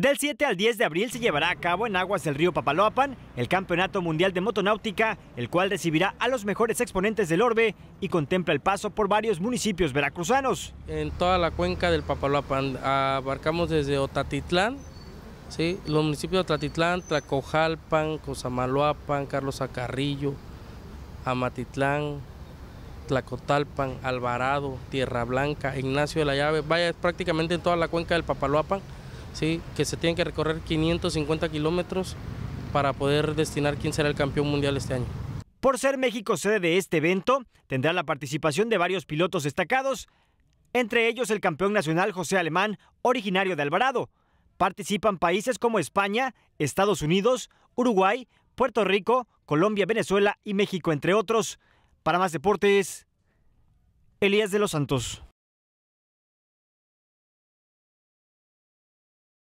Del 7 al 10 de abril se llevará a cabo en aguas del río Papaloapan el Campeonato Mundial de Motonáutica, el cual recibirá a los mejores exponentes del orbe y contempla el paso por varios municipios veracruzanos. En toda la cuenca del Papaloapan abarcamos desde Otatitlán, ¿sí? los municipios de Otatitlán, Tlacojalpan, Cozamaloapan, Carlos Acarrillo, Amatitlán, Tlacotalpan, Alvarado, Tierra Blanca, Ignacio de la Llave, vaya prácticamente en toda la cuenca del Papaloapan ¿sí? que se tienen que recorrer 550 kilómetros para poder destinar quién será el campeón mundial este año. Por ser México sede de este evento, tendrá la participación de varios pilotos destacados, entre ellos el campeón nacional José Alemán, originario de Alvarado. Participan países como España, Estados Unidos, Uruguay, Puerto Rico, Colombia, Venezuela y México, entre otros. Para más deportes, Elías de los Santos.